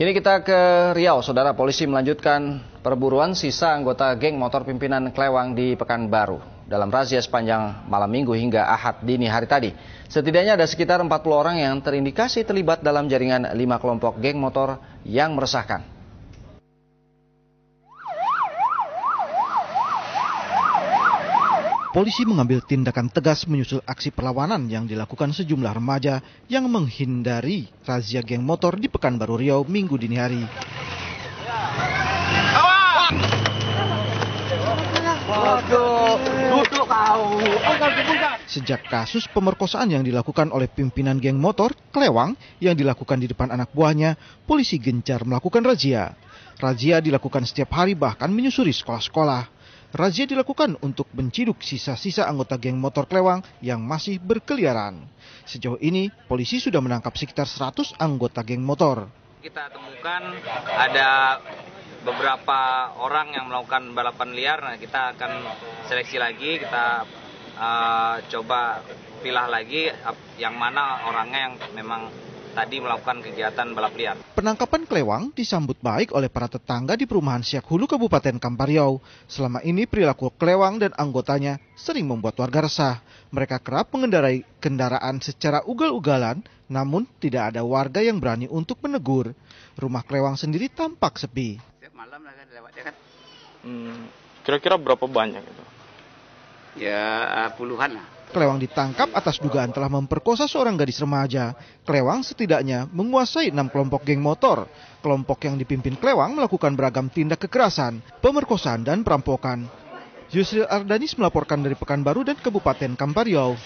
Kini kita ke Riau, saudara polisi melanjutkan perburuan sisa anggota geng motor pimpinan Klewang di Pekanbaru. Dalam razia sepanjang malam minggu hingga ahad dini hari tadi, setidaknya ada sekitar 40 orang yang terindikasi terlibat dalam jaringan 5 kelompok geng motor yang meresahkan. Polisi mengambil tindakan tegas menyusul aksi perlawanan yang dilakukan sejumlah remaja yang menghindari razia geng motor di Pekanbaru Riau minggu dini hari. Sejak kasus pemerkosaan yang dilakukan oleh pimpinan geng motor, Klewang, yang dilakukan di depan anak buahnya, polisi gencar melakukan razia. Razia dilakukan setiap hari bahkan menyusuri sekolah-sekolah. Razia dilakukan untuk menciduk sisa-sisa anggota geng motor Klewang yang masih berkeliaran. Sejauh ini, polisi sudah menangkap sekitar 100 anggota geng motor. Kita temukan ada beberapa orang yang melakukan balapan liar. Nah, kita akan seleksi lagi, kita uh, coba pilah lagi yang mana orangnya yang memang tadi melakukan kegiatan balap liar. Penangkapan klewang disambut baik oleh para tetangga di perumahan Siak Hulu Kabupaten Kampariau. Selama ini perilaku klewang dan anggotanya sering membuat warga resah. Mereka kerap mengendarai kendaraan secara ugal-ugalan, namun tidak ada warga yang berani untuk menegur. Rumah klewang sendiri tampak sepi. kira malam kan kan. Hmm, kira-kira berapa banyak itu? ya eh, puluhan lah. Klewang ditangkap atas dugaan telah memperkosa seorang gadis remaja. Klewang setidaknya menguasai enam kelompok geng motor. Kelompok yang dipimpin Klewang melakukan beragam tindak kekerasan, pemerkosaan, dan perampokan. Yusril Ardanis melaporkan dari Pekanbaru dan Kabupaten Kampar Riau.